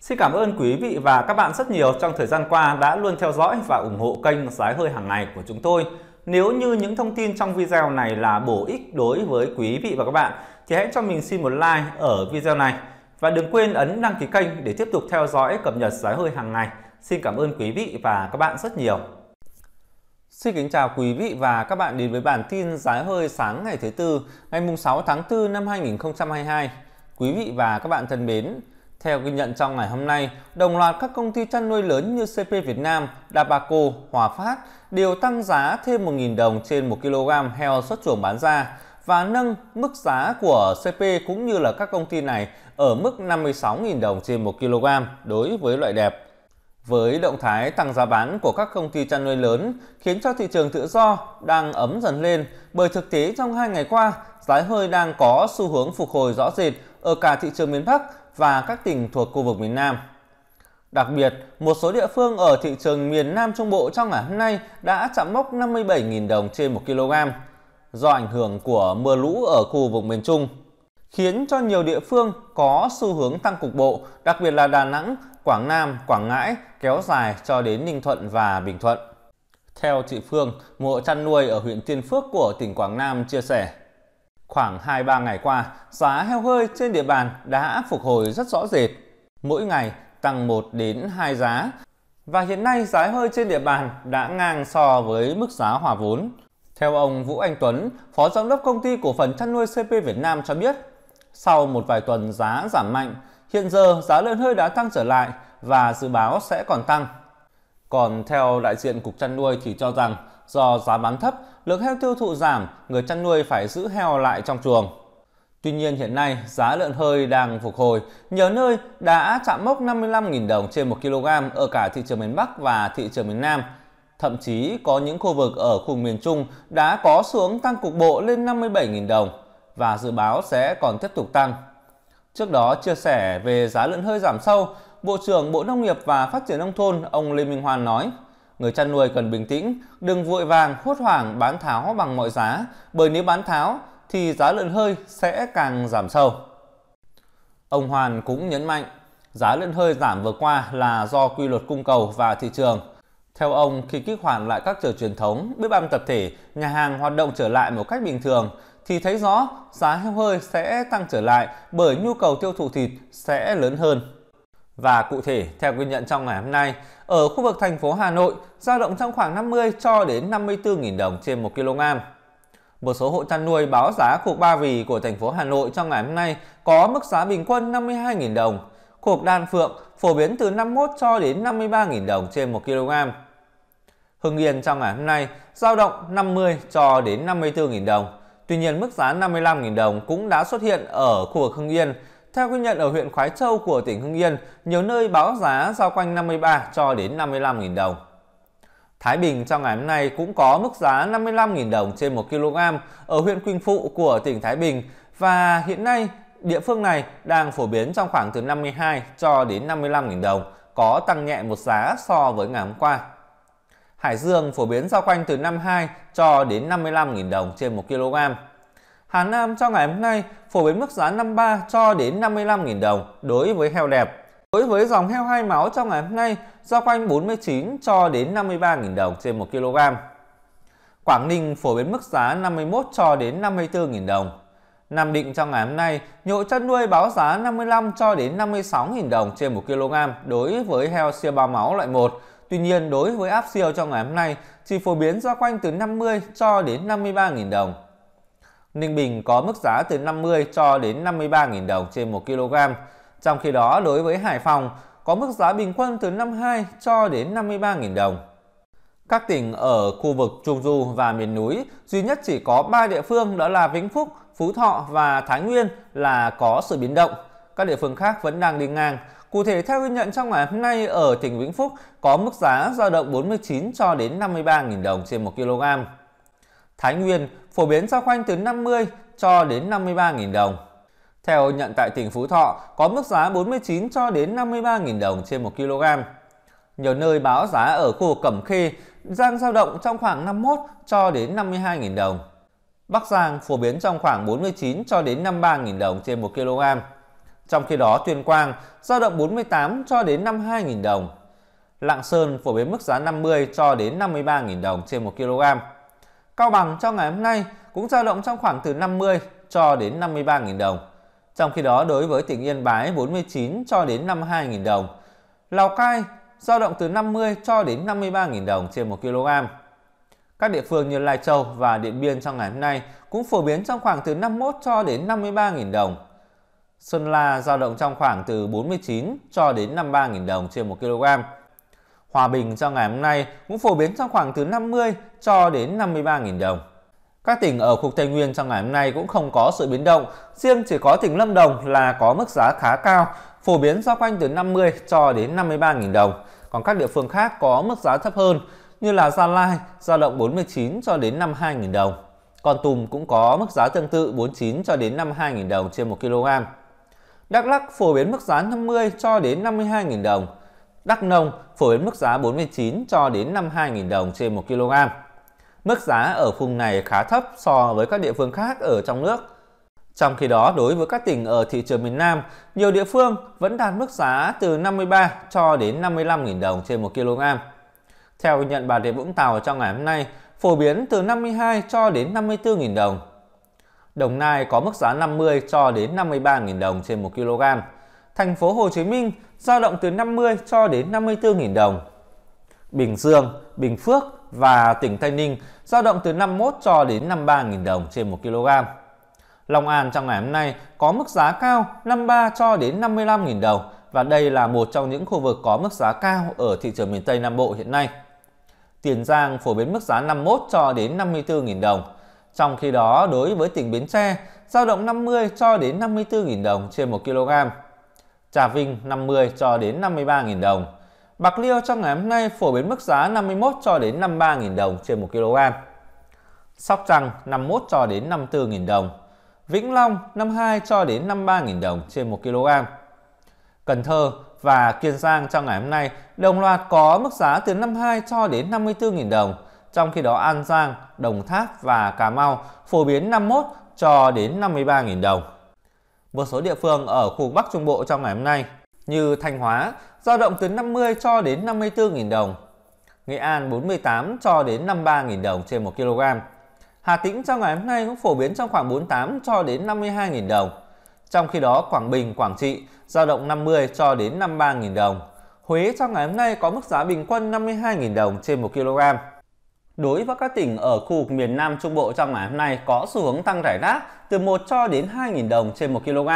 Xin cảm ơn quý vị và các bạn rất nhiều trong thời gian qua đã luôn theo dõi và ủng hộ kênh Giá hơi hàng ngày của chúng tôi. Nếu như những thông tin trong video này là bổ ích đối với quý vị và các bạn thì hãy cho mình xin một like ở video này và đừng quên ấn đăng ký kênh để tiếp tục theo dõi cập nhật giá hơi hàng ngày. Xin cảm ơn quý vị và các bạn rất nhiều. Xin kính chào quý vị và các bạn đến với bản tin giá hơi sáng ngày thứ tư, ngày mùng 6 tháng 4 năm 2022. Quý vị và các bạn thân mến, theo ghi nhận trong ngày hôm nay, đồng loạt các công ty chăn nuôi lớn như CP Việt Nam, Dabaco, Hòa Phát đều tăng giá thêm 1.000 đồng trên 1 kg heo xuất chuồng bán ra và nâng mức giá của CP cũng như là các công ty này ở mức 56.000 đồng trên 1 kg đối với loại đẹp. Với động thái tăng giá bán của các công ty chăn nuôi lớn khiến cho thị trường tự do đang ấm dần lên bởi thực tế trong hai ngày qua, giá hơi đang có xu hướng phục hồi rõ rệt ở cả thị trường miền Bắc và các tỉnh thuộc khu vực miền Nam. Đặc biệt, một số địa phương ở thị trường miền Nam Trung Bộ trong ngày hôm nay đã chạm mốc 57.000 đồng trên 1 kg do ảnh hưởng của mưa lũ ở khu vực miền Trung, khiến cho nhiều địa phương có xu hướng tăng cục bộ, đặc biệt là Đà Nẵng, Quảng Nam, Quảng Ngãi kéo dài cho đến Ninh Thuận và Bình Thuận. Theo chị Phương, một chăn nuôi ở huyện Tiên Phước của tỉnh Quảng Nam chia sẻ, Khoảng 2-3 ngày qua, giá heo hơi trên địa bàn đã phục hồi rất rõ rệt, mỗi ngày tăng 1 đến 2 giá. Và hiện nay giá hơi trên địa bàn đã ngang so với mức giá hòa vốn. Theo ông Vũ Anh Tuấn, Phó Giám đốc Công ty Cổ phần Chăn nuôi CP Việt Nam cho biết, sau một vài tuần giá giảm mạnh, hiện giờ giá lợn hơi đã tăng trở lại và dự báo sẽ còn tăng. Còn theo đại diện Cục Chăn nuôi thì cho rằng do giá bán thấp, lượng heo tiêu thụ giảm, người chăn nuôi phải giữ heo lại trong chuồng. Tuy nhiên hiện nay giá lợn hơi đang phục hồi, nhiều nơi đã chạm mốc 55.000 đồng trên 1 kg ở cả thị trường miền Bắc và thị trường miền Nam. Thậm chí có những khu vực ở khu miền Trung đã có xuống tăng cục bộ lên 57.000 đồng và dự báo sẽ còn tiếp tục tăng. Trước đó chia sẻ về giá lợn hơi giảm sâu, Bộ trưởng Bộ Nông nghiệp và Phát triển Nông thôn ông Lê Minh Hoan nói người chăn nuôi cần bình tĩnh, đừng vội vàng hốt hoảng bán tháo bằng mọi giá, bởi nếu bán tháo thì giá lợn hơi sẽ càng giảm sâu. Ông Hoàn cũng nhấn mạnh, giá lợn hơi giảm vừa qua là do quy luật cung cầu và thị trường. Theo ông, khi kích hoạt lại các chợ truyền thống, bếp ăn tập thể, nhà hàng hoạt động trở lại một cách bình thường, thì thấy rõ giá heo hơi sẽ tăng trở lại bởi nhu cầu tiêu thụ thịt sẽ lớn hơn. Và cụ thể, theo ghi nhận trong ngày hôm nay, ở khu vực thành phố Hà Nội, dao động trong khoảng 50 cho đến 54.000 đồng trên 1 kg. Một số hộ chăn nuôi báo giá cuộc ba vì của thành phố Hà Nội trong ngày hôm nay có mức giá bình quân 52.000 đồng. Cuộc đan phượng phổ biến từ 51 cho đến 53.000 đồng trên 1 kg. Hưng Yên trong ngày hôm nay dao động 50 cho đến 54.000 đồng. Tuy nhiên mức giá 55.000 đồng cũng đã xuất hiện ở khu vực Hưng Yên theo ghi nhận ở huyện Khói Châu của tỉnh Hưng Yên, nhiều nơi báo giá giao quanh 53 cho đến 55.000 đồng. Thái Bình trong ngày hôm nay cũng có mức giá 55.000 đồng trên 1 kg ở huyện Quỳnh Phụ của tỉnh Thái Bình và hiện nay địa phương này đang phổ biến trong khoảng từ 52 cho đến 55.000 đồng, có tăng nhẹ một giá so với ngày hôm qua. Hải Dương phổ biến giao quanh từ 52 cho đến 55.000 đồng trên 1 kg. Hà Nam cho ngày hôm nay phổ biến mức giá 53 cho đến 55.000 đồng đối với heo đẹp. Đối với dòng heo hai máu trong ngày hôm nay, giao quanh 49 cho đến 53.000 đồng trên 1 kg. Quảng Ninh phổ biến mức giá 51 cho đến 54.000 đồng. Nam Định trong ngày hôm nay, nhộ chăn nuôi báo giá 55 cho đến 56.000 đồng trên 1 kg đối với heo siêu bao máu loại 1. Tuy nhiên, đối với áp siêu trong ngày hôm nay, chỉ phổ biến giao quanh từ 50 cho đến 53.000 đồng Ninh Bình có mức giá từ 50 cho đến 53.000 đồng trên 1 kg. Trong khi đó, đối với Hải Phòng, có mức giá bình quân từ 52 cho đến 53.000 đồng. Các tỉnh ở khu vực Trung Du và miền núi duy nhất chỉ có 3 địa phương đó là Vĩnh Phúc, Phú Thọ và Thái Nguyên là có sự biến động. Các địa phương khác vẫn đang đi ngang. Cụ thể theo ghi nhận trong ngày hôm nay ở tỉnh Vĩnh Phúc có mức giá dao động 49 cho đến 53.000 đồng trên 1 kg. Thái Nguyên phổ biến giao khoanh từ 50 cho đến 53.000 đồng. Theo nhận tại tỉnh Phú Thọ, có mức giá 49 cho đến 53.000 đồng trên 1 kg. Nhiều nơi báo giá ở khu Cẩm Khê Giang giao động trong khoảng 51 cho đến 52.000 đồng. Bắc Giang phổ biến trong khoảng 49 cho đến 53.000 đồng trên 1 kg. Trong khi đó Tuyên Quang giao động 48 cho đến 52.000 đồng. Lạng Sơn phổ biến mức giá 50 cho đến 53.000 đồng trên 1 kg. Cao Bằng trong ngày hôm nay cũng dao động trong khoảng từ 50 cho đến 53.000 đồng. Trong khi đó đối với tỉnh Yên Bái 49 cho đến 52.000 đồng. Lào Cai dao động từ 50 cho đến 53.000 đồng trên 1 kg. Các địa phương như Lai Châu và Điện Biên trong ngày hôm nay cũng phổ biến trong khoảng từ 51 cho đến 53.000 đồng. Sơn La dao động trong khoảng từ 49 cho đến 53.000 đồng trên 1 kg. Hòa bình cho ngày hôm nay cũng phổ biến trong khoảng từ 50 cho đến 53.000 đồng. Các tỉnh ở khu Tây Nguyên trong ngày hôm nay cũng không có sự biến động, riêng chỉ có tỉnh Lâm Đồng là có mức giá khá cao, phổ biến xung quanh từ 50 cho đến 53.000 đồng. Còn các địa phương khác có mức giá thấp hơn như là Gia Lai giao động 49 cho đến 52.000 đồng. Còn Tùm cũng có mức giá tương tự 49 cho đến 52.000 đồng trên 1 kg. Đắk Lắk phổ biến mức giá 50 cho đến 52.000 đồng. Đắk Nông phổ biến mức giá 49 cho đến 52.000 đồng trên 1 kg. Mức giá ở vùng này khá thấp so với các địa phương khác ở trong nước. Trong khi đó, đối với các tỉnh ở thị trường miền Nam, nhiều địa phương vẫn đạt mức giá từ 53 cho đến 55.000 đồng trên 1 kg. Theo nhận Bà Rịa Vũng Tàu trong ngày hôm nay, phổ biến từ 52 cho đến 54.000 đồng. Đồng Nai có mức giá 50 cho đến 53.000 đồng trên 1 kg thành phố Hồ Chí Minh giao động từ 50 cho đến 54.000 đồng. Bình Dương, Bình Phước và tỉnh Tây Ninh giao động từ 51 cho đến 53.000 đồng trên 1 kg. Long An trong ngày hôm nay có mức giá cao 53 cho đến 55.000 đồng và đây là một trong những khu vực có mức giá cao ở thị trường miền Tây Nam Bộ hiện nay. Tiền Giang phổ biến mức giá 51 cho đến 54.000 đồng. Trong khi đó, đối với tỉnh Bến Tre, giao động 50 cho đến 54.000 đồng trên 1 kg. Trà Vinh 50 cho đến 53.000 đồng. Bạc liêu trong ngày hôm nay phổ biến mức giá 51 cho đến 53.000 đồng trên 1 kg. Sóc Trăng 51 cho đến 54.000 đồng. Vĩnh Long 52 cho đến 53.000 đồng trên 1 kg. Cần Thơ và Kiên Giang trong ngày hôm nay đồng loạt có mức giá từ 52 cho đến 54.000 đồng, trong khi đó An Giang, Đồng Tháp và Cà Mau phổ biến 51 cho đến 53.000 đồng một số địa phương ở khu Bắc Trung Bộ trong ngày hôm nay như Thanh Hóa giao động từ 50 cho đến 54.000 đồng, Nghệ An 48 cho đến 53.000 đồng trên 1 kg. Hà Tĩnh trong ngày hôm nay cũng phổ biến trong khoảng 48 cho đến 52.000 đồng. Trong khi đó Quảng Bình, Quảng Trị giao động 50 cho đến 53.000 đồng. Huế trong ngày hôm nay có mức giá bình quân 52.000 đồng trên 1 kg. Đối với các tỉnh ở khu vực miền Nam Trung Bộ trong ngày hôm nay có xu hướng tăng rải rác từ 1 cho đến 2.000 đồng trên 1 kg.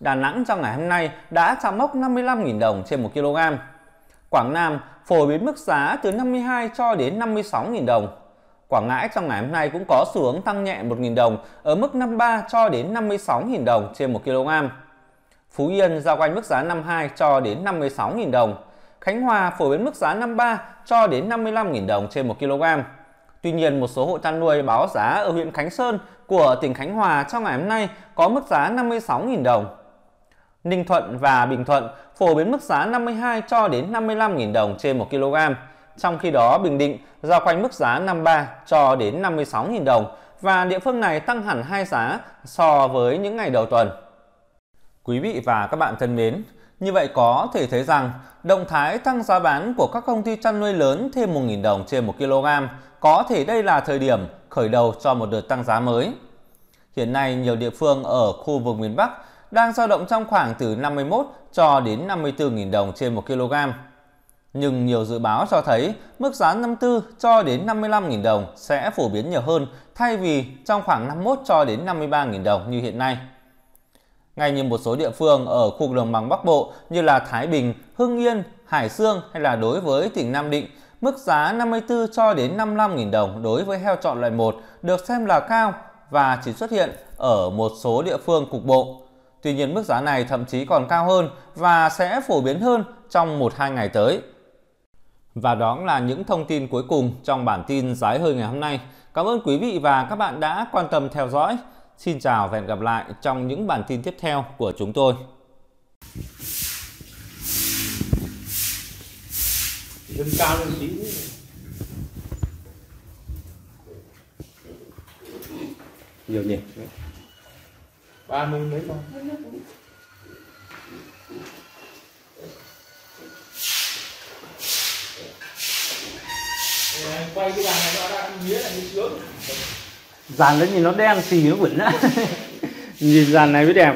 Đà Nẵng trong ngày hôm nay đã chạm mốc 55.000 đồng trên 1 kg. Quảng Nam phổ biến mức giá từ 52 cho đến 56.000 đồng. Quảng Ngãi trong ngày hôm nay cũng có xu hướng tăng nhẹ 1.000 đồng ở mức 53 cho đến 56.000 đồng trên 1 kg. Phú Yên giao quanh mức giá 52 cho đến 56.000 đồng. Khánh Hòa phổ biến mức giá 53 cho đến 55.000 đồng trên 1 kg. Tuy nhiên, một số hộ chăn nuôi báo giá ở huyện Khánh Sơn của tỉnh Khánh Hòa trong ngày hôm nay có mức giá 56.000 đồng. Ninh Thuận và Bình Thuận phổ biến mức giá 52 cho đến 55.000 đồng trên 1 kg. Trong khi đó, Bình Định giao quanh mức giá 53 cho đến 56.000 đồng và địa phương này tăng hẳn hai giá so với những ngày đầu tuần. Quý vị và các bạn thân mến, như vậy có thể thấy rằng động thái tăng giá bán của các công ty chăn nuôi lớn thêm 1.000 đồng trên 1 kg có thể đây là thời điểm khởi đầu cho một đợt tăng giá mới. Hiện nay nhiều địa phương ở khu vực miền Bắc đang dao động trong khoảng từ 51 cho đến 54.000 đồng trên 1 kg. Nhưng nhiều dự báo cho thấy mức giá 54 cho đến 55.000 đồng sẽ phổ biến nhiều hơn thay vì trong khoảng 51 cho đến 53.000 đồng như hiện nay. Ngay như một số địa phương ở khu đồng bằng Bắc Bộ như là Thái Bình, Hưng Yên, Hải Dương hay là đối với tỉnh Nam Định, mức giá 54 cho đến 55.000 đồng đối với heo chọn loại 1 được xem là cao và chỉ xuất hiện ở một số địa phương cục bộ. Tuy nhiên mức giá này thậm chí còn cao hơn và sẽ phổ biến hơn trong 1-2 ngày tới. Và đó là những thông tin cuối cùng trong bản tin giá hơi ngày hôm nay. Cảm ơn quý vị và các bạn đã quan tâm theo dõi. Xin chào và hẹn gặp lại trong những bản tin tiếp theo của chúng tôi. Dâng cao lên tí. Nhiều nhỉ? ba mươi mấy con. quay cái đàn này nó đang nghĩa là như trước dàn nó nhìn nó đen xì nó bẩn á nhìn dàn này mới đẹp